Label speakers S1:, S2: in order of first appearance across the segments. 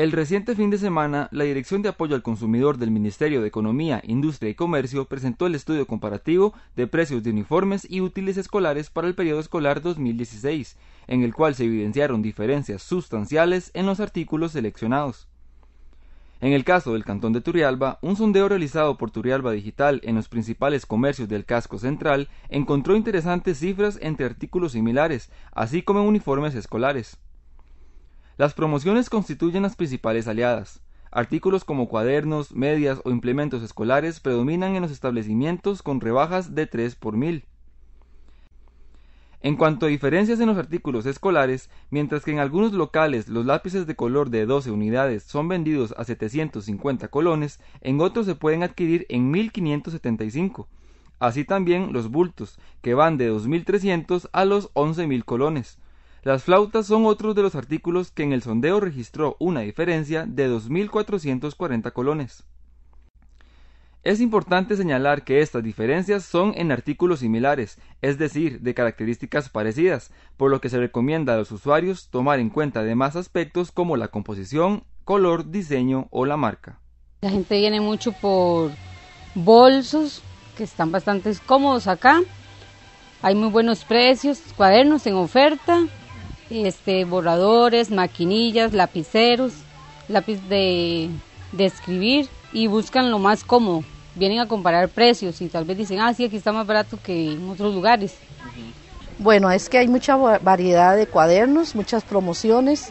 S1: El reciente fin de semana, la Dirección de Apoyo al Consumidor del Ministerio de Economía, Industria y Comercio presentó el estudio comparativo de precios de uniformes y útiles escolares para el periodo escolar 2016, en el cual se evidenciaron diferencias sustanciales en los artículos seleccionados. En el caso del Cantón de Turrialba, un sondeo realizado por Turrialba Digital en los principales comercios del casco central encontró interesantes cifras entre artículos similares, así como en uniformes escolares. Las promociones constituyen las principales aliadas. Artículos como cuadernos, medias o implementos escolares predominan en los establecimientos con rebajas de 3 por mil. En cuanto a diferencias en los artículos escolares, mientras que en algunos locales los lápices de color de 12 unidades son vendidos a 750 colones, en otros se pueden adquirir en 1575. Así también los bultos, que van de 2300 a los 11000 colones. Las flautas son otros de los artículos que en el sondeo registró una diferencia de 2.440 colones. Es importante señalar que estas diferencias son en artículos similares, es decir, de características parecidas, por lo que se recomienda a los usuarios tomar en cuenta demás aspectos como la composición, color, diseño o la marca.
S2: La gente viene mucho por bolsos que están bastante cómodos acá. Hay muy buenos precios, cuadernos en oferta este, borradores, maquinillas, lapiceros, lápiz de, escribir y buscan lo más cómodo. Vienen a comparar precios y tal vez dicen, ah, sí, aquí está más barato que en otros lugares. Bueno, es que hay mucha variedad de cuadernos, muchas promociones.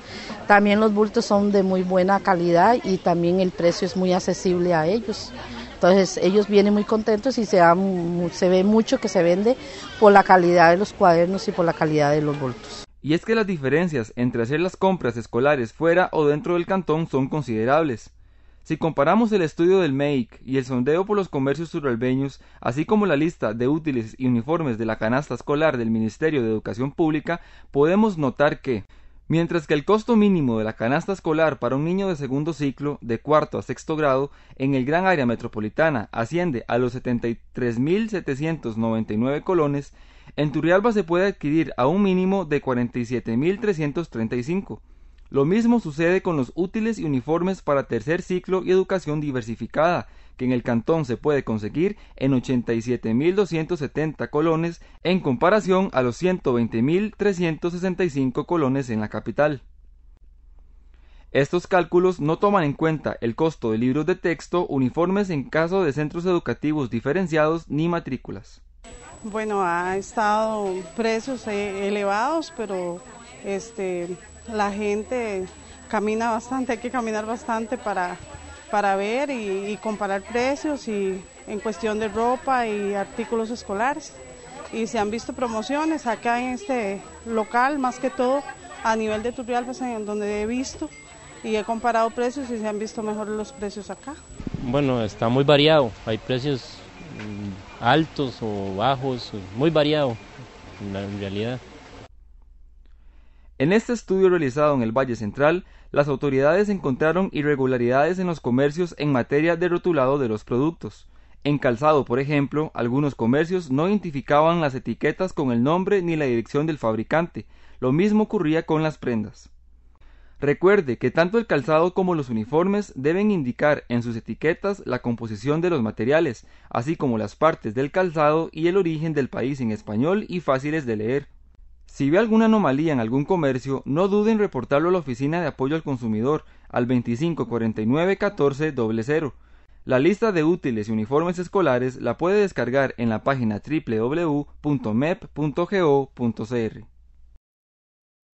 S2: También los bultos son de muy buena calidad y también el precio es muy accesible a ellos. Entonces ellos vienen muy contentos y se, se ve mucho que se vende por la calidad de los cuadernos y por la calidad de los bultos
S1: y es que las diferencias entre hacer las compras escolares fuera o dentro del cantón son considerables. Si comparamos el estudio del MEIC y el sondeo por los comercios suralbeños, así como la lista de útiles y uniformes de la canasta escolar del Ministerio de Educación Pública, podemos notar que mientras que el costo mínimo de la canasta escolar para un niño de segundo ciclo, de cuarto a sexto grado, en el gran área metropolitana asciende a los 73.799 colones, en Turrialba se puede adquirir a un mínimo de 47.335 lo mismo sucede con los útiles y uniformes para tercer ciclo y educación diversificada, que en el cantón se puede conseguir en 87.270 colones en comparación a los 120.365 colones en la capital. Estos cálculos no toman en cuenta el costo de libros de texto, uniformes en caso de centros educativos diferenciados ni matrículas.
S3: Bueno, ha estado precios eh, elevados, pero este la gente camina bastante, hay que caminar bastante para, ver y, comparar precios y en cuestión de ropa y artículos escolares. Y se han visto promociones acá en este local, más que todo a nivel de pues en donde he visto y he comparado precios y se han visto mejor los precios acá.
S2: Bueno, está muy variado, hay
S1: precios mm, altos o bajos, muy variado en realidad. En este estudio realizado en el Valle Central, las autoridades encontraron irregularidades en los comercios en materia de rotulado de los productos. En calzado, por ejemplo, algunos comercios no identificaban las etiquetas con el nombre ni la dirección del fabricante. Lo mismo ocurría con las prendas. Recuerde que tanto el calzado como los uniformes deben indicar en sus etiquetas la composición de los materiales, así como las partes del calzado y el origen del país en español y fáciles de leer. Si ve alguna anomalía en algún comercio, no dude en reportarlo a la Oficina de Apoyo al Consumidor al 25491400. La lista de útiles y uniformes escolares la puede descargar en la página www.mep.go.cr.